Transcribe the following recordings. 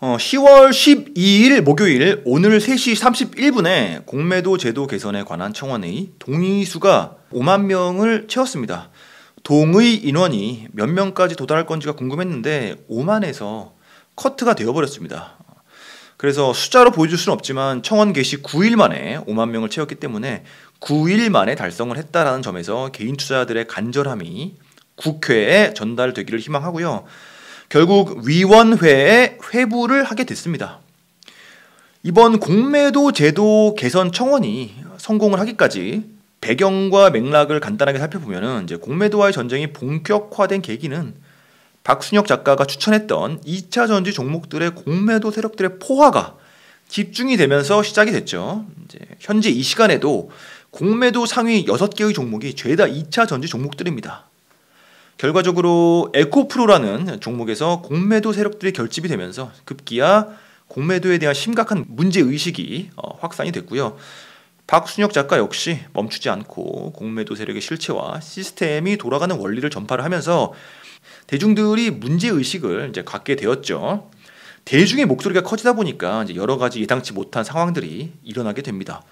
어, 10월 12일 목요일 오늘 3시 31분에 공매도 제도 개선에 관한 청원의 동의수가 5만 명을 채웠습니다. 동의 인원이 몇 명까지 도달할 건지가 궁금했는데 5만에서 커트가 되어버렸습니다. 그래서 숫자로 보여줄 수는 없지만 청원 개시 9일 만에 5만 명을 채웠기 때문에 9일 만에 달성을 했다라는 점에서 개인 투자들의 간절함이 국회에 전달되기를 희망하고요. 결국 위원회에 회부를 하게 됐습니다. 이번 공매도 제도 개선 청원이 성공을 하기까지 배경과 맥락을 간단하게 살펴보면 이제 공매도와의 전쟁이 본격화된 계기는 박순혁 작가가 추천했던 2차 전지 종목들의 공매도 세력들의 포화가 집중이 되면서 시작이 됐죠. 이제 현재 이 시간에도 공매도 상위 6개의 종목이 죄다 2차 전지 종목들입니다. 결과적으로 에코프로라는 종목에서 공매도 세력들이 결집이 되면서 급기야 공매도에 대한 심각한 문제 의식이 어, 확산이 됐고요. 박순혁 작가 역시 멈추지 않고 공매도 세력의 실체와 시스템이 돌아가는 원리를 전파를 하면서 대중들이 문제 의식을 이제 갖게 되었죠. 대중의 목소리가 커지다 보니까 이제 여러 가지 예상치 못한 상황들이 일어나게 됩니다.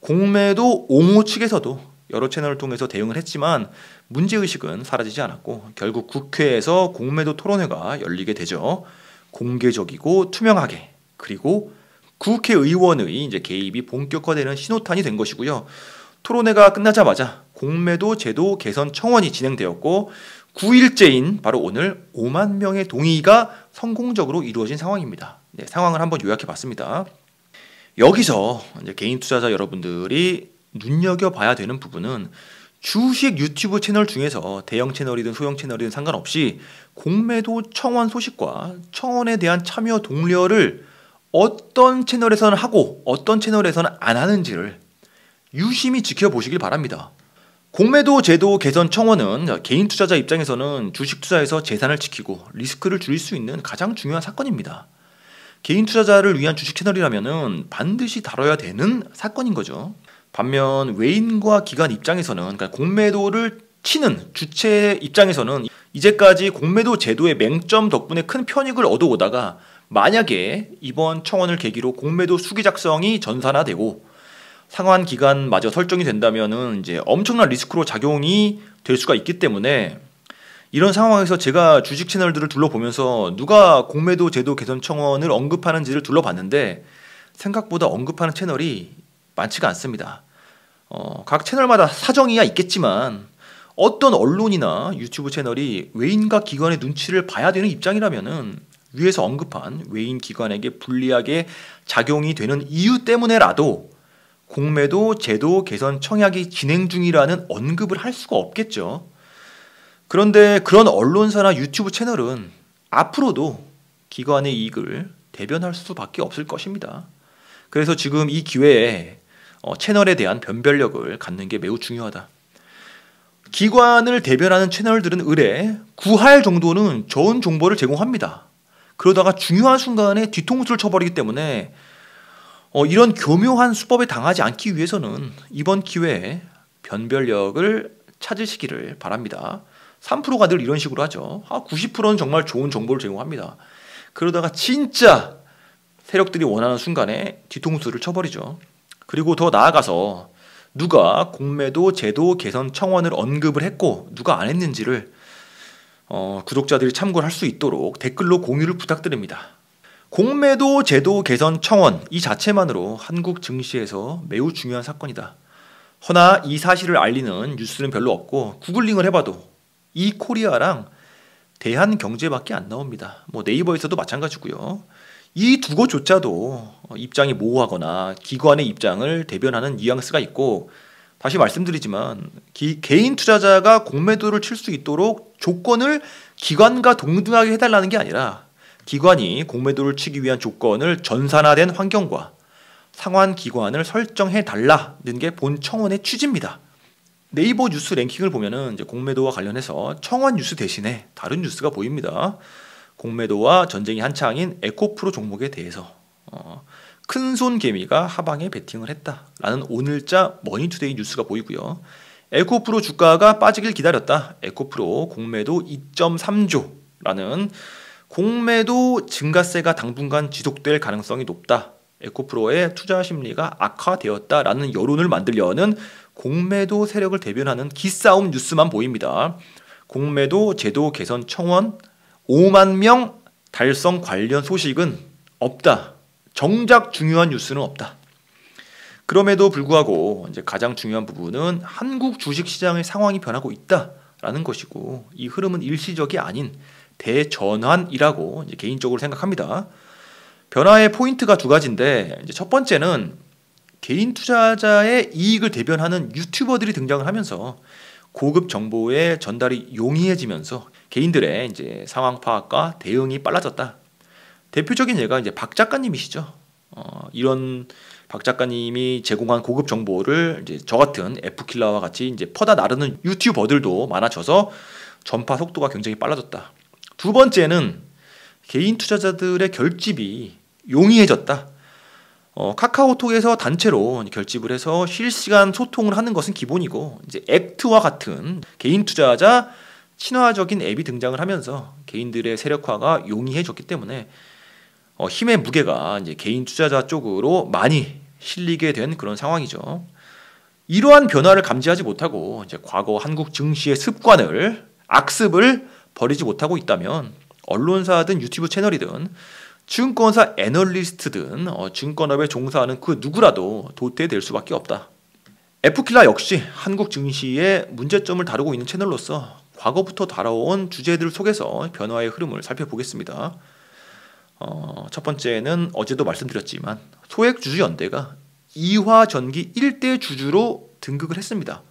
공매도 옹호 측에서도 여러 채널을 통해서 대응을 했지만 문제의식은 사라지지 않았고 결국 국회에서 공매도 토론회가 열리게 되죠. 공개적이고 투명하게 그리고 국회의원의 이제 개입이 본격화되는 신호탄이 된 것이고요. 토론회가 끝나자마자 공매도 제도 개선 청원이 진행되었고 9일째인 바로 오늘 5만 명의 동의가 성공적으로 이루어진 상황입니다. 네, 상황을 한번 요약해 봤습니다. 여기서 개인 투자자 여러분들이 눈여겨봐야 되는 부분은 주식 유튜브 채널 중에서 대형 채널이든 소형 채널이든 상관없이 공매도 청원 소식과 청원에 대한 참여 동료를 어떤 채널에서는 하고 어떤 채널에서는 안 하는지를 유심히 지켜보시길 바랍니다. 공매도 제도 개선 청원은 개인 투자자 입장에서는 주식 투자에서 재산을 지키고 리스크를 줄일 수 있는 가장 중요한 사건입니다. 개인 투자자를 위한 주식 채널이라면 반드시 다뤄야 되는 사건인 거죠. 반면 외인과 기관 입장에서는 그러니까 공매도를 치는 주체 입장에서는 이제까지 공매도 제도의 맹점 덕분에 큰 편익을 얻어오다가 만약에 이번 청원을 계기로 공매도 수기 작성이 전산화되고 상환 기간마저 설정이 된다면은 이제 엄청난 리스크로 작용이 될 수가 있기 때문에 이런 상황에서 제가 주식 채널들을 둘러보면서 누가 공매도 제도 개선 청원을 언급하는지를 둘러봤는데 생각보다 언급하는 채널이 많지가 않습니다. 어, 각 채널마다 사정이야 있겠지만 어떤 언론이나 유튜브 채널이 외인과 기관의 눈치를 봐야 되는 입장이라면은 위에서 언급한 외인 기관에게 불리하게 작용이 되는 이유 때문에라도 공매도 제도 개선 청약이 진행 중이라는 언급을 할 수가 없겠죠. 그런데 그런 언론사나 유튜브 채널은 앞으로도 기관의 이익을 대변할 수밖에 없을 것입니다. 그래서 지금 이 기회에 어, 채널에 대한 변별력을 갖는 게 매우 중요하다. 기관을 대변하는 채널들은 의뢰 구할 정도는 좋은 정보를 제공합니다. 그러다가 중요한 순간에 뒤통수를 쳐버리기 때문에 어, 이런 교묘한 수법에 당하지 않기 위해서는 이번 기회에 변별력을 찾으시기를 바랍니다. 3%가 늘 이런 식으로 하죠. 아, 90%는 정말 좋은 정보를 제공합니다. 그러다가 진짜 세력들이 원하는 순간에 뒤통수를 쳐버리죠. 그리고 더 나아가서 누가 공매도 제도 개선 청원을 언급을 했고 누가 안 했는지를 어, 구독자들이 참고할 수 있도록 댓글로 공유를 부탁드립니다. 공매도 제도 개선 청원 이 자체만으로 한국 증시에서 매우 중요한 사건이다. 허나 이 사실을 알리는 뉴스는 별로 없고 구글링을 해봐도 이 코리아랑 대한경제밖에 안 나옵니다. 뭐 네이버에서도 마찬가지고요. 이 두고조차도 어, 입장이 모호하거나 기관의 입장을 대변하는 뉘앙스가 있고 다시 말씀드리지만 기, 개인 투자자가 공매도를 칠 수 있도록 조건을 기관과 동등하게 해달라는 게 아니라 기관이 공매도를 치기 위한 조건을 전산화된 환경과 상환 기관을 설정해 달라는 게 본 청원의 취지입니다. 네이버 뉴스 랭킹을 보면은 이제 공매도와 관련해서 청원 뉴스 대신에 다른 뉴스가 보입니다. 공매도와 전쟁이 한창인 에코프로 종목에 대해서 어, 큰손 개미가 하방에 베팅을 했다라는 오늘자 머니투데이 뉴스가 보이고요. 에코프로 주가가 빠지길 기다렸다. 에코프로 공매도 2.3조라는 공매도 증가세가 당분간 지속될 가능성이 높다. 에코프로의 투자 심리가 악화되었다라는 여론을 만들려는 공매도 세력을 대변하는 기싸움 뉴스만 보입니다. 공매도 제도 개선 청원 5만 명 달성 관련 소식은 없다. 정작 중요한 뉴스는 없다. 그럼에도 불구하고 이제 가장 중요한 부분은 한국 주식 시장의 상황이 변하고 있다라는 것이고 이 흐름은 일시적이 아닌 대전환이라고 개인적으로 생각합니다. 변화의 포인트가 두 가지인데 첫 번째는 개인 투자자의 이익을 대변하는 유튜버들이 등장을 하면서 고급 정보의 전달이 용이해지면서 개인들의 이제 상황 파악과 대응이 빨라졌다. 대표적인 예가 이제 박 작가님이시죠. 어, 이런 박 작가님이 제공한 고급 정보를 이제 저 같은 F킬러와 같이 이제 퍼다 나르는 유튜버들도 많아져서 전파 속도가 굉장히 빨라졌다. 두 번째는 개인 투자자들의 결집이 용이해졌다. 어, 카카오톡에서 단체로 결집을 해서 실시간 소통을 하는 것은 기본이고 이제 액트와 같은 개인 투자자 친화적인 앱이 등장을 하면서 개인들의 세력화가 용이해졌기 때문에 어, 힘의 무게가 이제 개인 투자자 쪽으로 많이 실리게 된 그런 상황이죠. 이러한 변화를 감지하지 못하고 이제 과거 한국 증시의 습관을 악습을 버리지 못하고 있다면 언론사든 유튜브 채널이든 증권사 애널리스트든 어, 증권업에 종사하는 그 누구라도 도태될 수밖에 없다. 에프킬라 역시 한국 증시의 문제점을 다루고 있는 채널로서 과거부터 다뤄온 주제들 속에서 변화의 흐름을 살펴보겠습니다. 어, 첫 번째는 어제도 말씀드렸지만 소액 주주 연대가 이화 전기 1대 주주로 등극을 했습니다.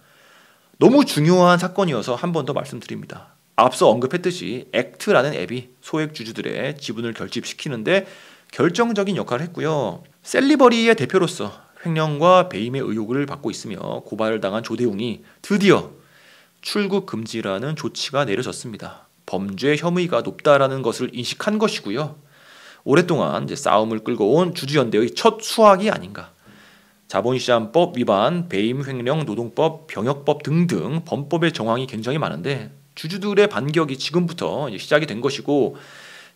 너무 중요한 사건이어서 한 번 더 말씀드립니다. 앞서 언급했듯이 액트라는 앱이 소액 주주들의 지분을 결집시키는데 결정적인 역할을 했고요. 셀리버리의 대표로서 횡령과 배임의 의혹을 받고 있으며 고발을 당한 조대웅이 드디어 출국 금지라는 조치가 내려졌습니다. 범죄 혐의가 높다라는 것을 인식한 것이고요. 오랫동안 싸움을 끌고 온 주주연대의 첫 수확이 아닌가. 자본시장법 위반, 배임횡령, 노동법, 병역법 등등 범법의 정황이 굉장히 많은데 주주들의 반격이 지금부터 시작이 된 것이고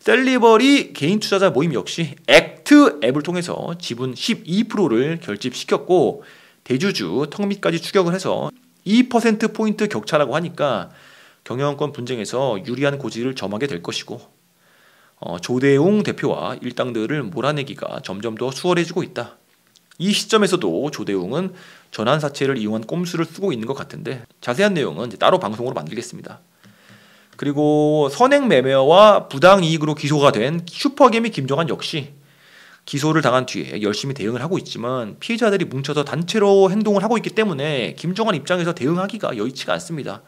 셀리버리 개인 투자자 모임 역시 액트 앱을 통해서 지분 12%를 결집시켰고 대주주 턱밑까지 추격을 해서 2%포인트 격차라고 하니까 경영권 분쟁에서 유리한 고지를 점하게 될 것이고 어, 조대웅 대표와 일당들을 몰아내기가 점점 더 수월해지고 있다. 이 시점에서도 조대웅은 전환사채를 이용한 꼼수를 쓰고 있는 것 같은데 자세한 내용은 따로 방송으로 만들겠습니다. 그리고 선행매매와 부당이익으로 기소가 된 슈퍼개미 김정환 역시 기소를 당한 뒤에 열심히 대응을 하고 있지만 피해자들이 뭉쳐서 단체로 행동을 하고 있기 때문에 김정환 입장에서 대응하기가 여의치가 않습니다.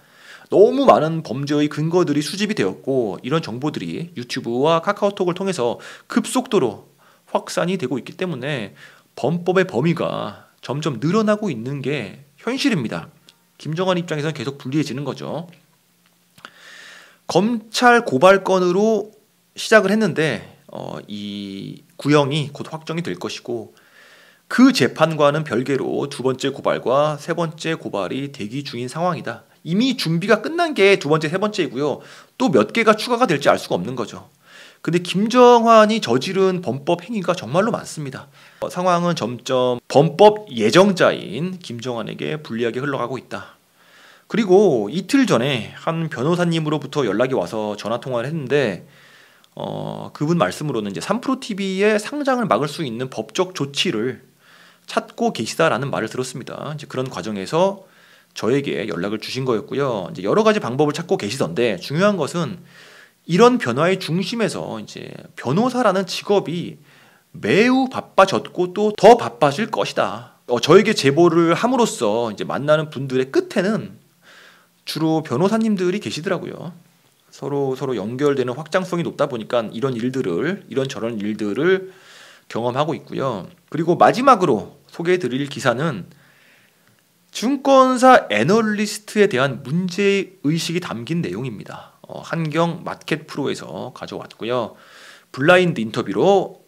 너무 많은 범죄의 근거들이 수집이 되었고 이런 정보들이 유튜브와 카카오톡을 통해서 급속도로 확산이 되고 있기 때문에 범법의 범위가 점점 늘어나고 있는 게 현실입니다. 김정환 입장에서는 계속 불리해지는 거죠. 검찰 고발건으로 시작을 했는데 어, 이 구형이 곧 확정이 될 것이고 그 재판과는 별개로 두 번째 고발과 세 번째 고발이 대기 중인 상황이다. 이미 준비가 끝난 게 두 번째, 세 번째이고요. 또 몇 개가 추가가 될지 알 수가 없는 거죠. 근데 김정환이 저지른 범법 행위가 정말로 많습니다. 어, 상황은 점점 범법 예정자인 김정환에게 불리하게 흘러가고 있다. 그리고 이틀 전에 한 변호사님으로부터 연락이 와서 전화 통화를 했는데 어, 그분 말씀으로는 이제 삼프로 TV의 상장을 막을 수 있는 법적 조치를 찾고 계시다라는 말을 들었습니다. 이제 그런 과정에서 저에게 연락을 주신 거였고요. 이제 여러 가지 방법을 찾고 계시던데 중요한 것은 이런 변화의 중심에서 이제 변호사라는 직업이 매우 바빠졌고 또 더 바빠질 것이다. 어, 저에게 제보를 함으로써 이제 만나는 분들의 끝에는 주로 변호사님들이 계시더라고요. 서로 서로 연결되는 확장성이 높다 보니까 이런 일들을 이런 저런 일들을 경험하고 있고요. 그리고 마지막으로 소개해 드릴 기사는 증권사 애널리스트에 대한 문제 의식이 담긴 내용입니다. 어, 한경 마켓 프로에서 가져왔고요. 블라인드 인터뷰로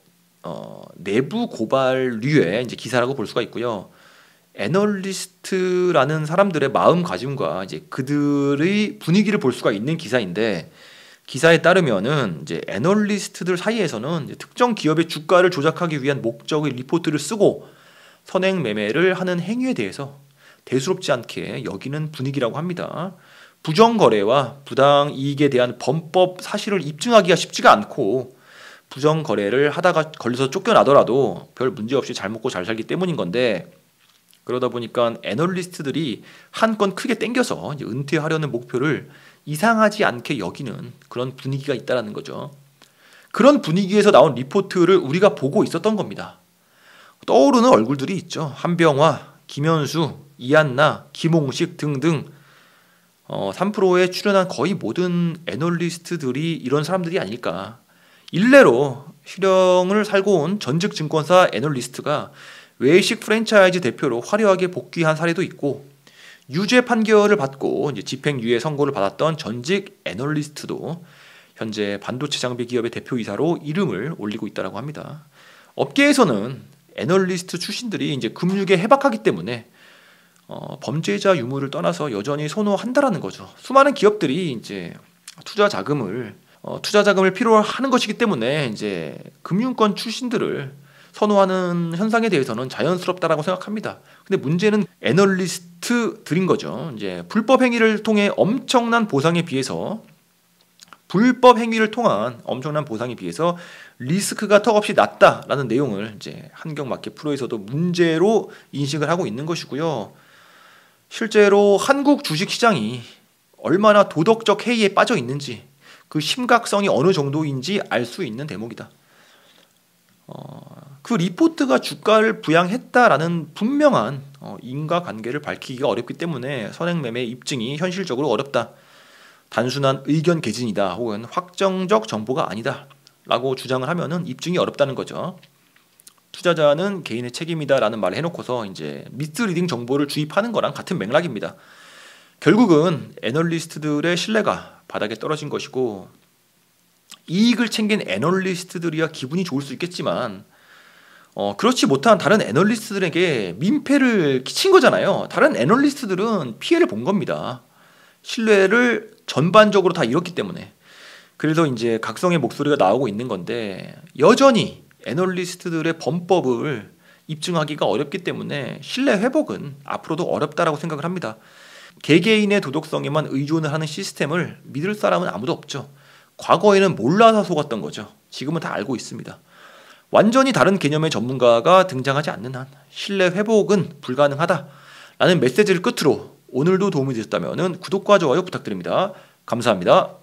어, 내부 고발류의 이제 기사라고 볼 수가 있고요. 애널리스트라는 사람들의 마음가짐과 이제 그들의 분위기를 볼 수가 있는 기사인데 기사에 따르면은 이제 애널리스트들 사이에서는 특정 기업의 주가를 조작하기 위한 목적의 리포트를 쓰고 선행 매매를 하는 행위에 대해서 대수롭지 않게 여기는 분위기라고 합니다. 부정 거래와 부당 이익에 대한 범법 사실을 입증하기가 쉽지가 않고 부정 거래를 하다가 걸려서 쫓겨나더라도 별 문제 없이 잘 먹고 잘 살기 때문인 건데 그러다 보니까 애널리스트들이 한 건 크게 땡겨서 은퇴하려는 목표를 이상하지 않게 여기는 그런 분위기가 있다라는 거죠. 그런 분위기에서 나온 리포트를 우리가 보고 있었던 겁니다. 떠오르는 얼굴들이 있죠. 한병화, 김현수, 이한나, 김홍식 등등 어, 3프로에 출연한 거의 모든 애널리스트들이 이런 사람들이 아닐까. 일례로 실형을 살고 온 전직 증권사 애널리스트가 외식 프랜차이즈 대표로 화려하게 복귀한 사례도 있고 유죄 판결을 받고 이제 집행유예 선고를 받았던 전직 애널리스트도 현재 반도체 장비 기업의 대표이사로 이름을 올리고 있다고 합니다. 업계에서는 애널리스트 출신들이 이제 금융에 해박하기 때문에 어, 범죄자 유무를 떠나서 여전히 선호한다라는 거죠. 수많은 기업들이 이제 투자 자금을 어, 투자 자금을 필요로 하는 것이기 때문에 이제 금융권 출신들을 선호하는 현상에 대해서는 자연스럽다라고 생각합니다. 근데 문제는 애널리스트들인 거죠. 이제 불법 행위를 통해 엄청난 보상에 비해서 불법 행위를 통한 엄청난 보상에 비해서 리스크가 턱없이 낮다라는 내용을 이제 한경 마켓 프로에서도 문제로 인식을 하고 있는 것이고요. 실제로 한국 주식 시장이 얼마나 도덕적 해이에 빠져 있는지 그 심각성이 어느 정도인지 알 수 있는 대목이다. 어, 그 리포트가 주가를 부양했다라는 분명한 어, 인과관계를 밝히기가 어렵기 때문에 선행매매 입증이 현실적으로 어렵다. 단순한 의견 개진이다 혹은 확정적 정보가 아니다 라고 주장을 하면은 입증이 어렵다는 거죠. 투자자는 개인의 책임이다라는 말을 해놓고서 이제 미스리딩 정보를 주입하는 거랑 같은 맥락입니다. 결국은 애널리스트들의 신뢰가 바닥에 떨어진 것이고 이익을 챙긴 애널리스트들이야 기분이 좋을 수 있겠지만 어, 그렇지 못한 다른 애널리스트들에게 민폐를 끼친 거잖아요. 다른 애널리스트들은 피해를 본 겁니다. 신뢰를 전반적으로 다 잃었기 때문에. 그래서 이제 각성의 목소리가 나오고 있는 건데 여전히 애널리스트들의 범법을 입증하기가 어렵기 때문에 신뢰 회복은 앞으로도 어렵다라고 생각을 합니다. 개개인의 도덕성에만 의존을 하는 시스템을 믿을 사람은 아무도 없죠. 과거에는 몰라서 속았던 거죠. 지금은 다 알고 있습니다. 완전히 다른 개념의 전문가가 등장하지 않는 한 신뢰 회복은 불가능하다라는 메시지를 끝으로 오늘도 도움이 되셨다면 구독과 좋아요 부탁드립니다. 감사합니다.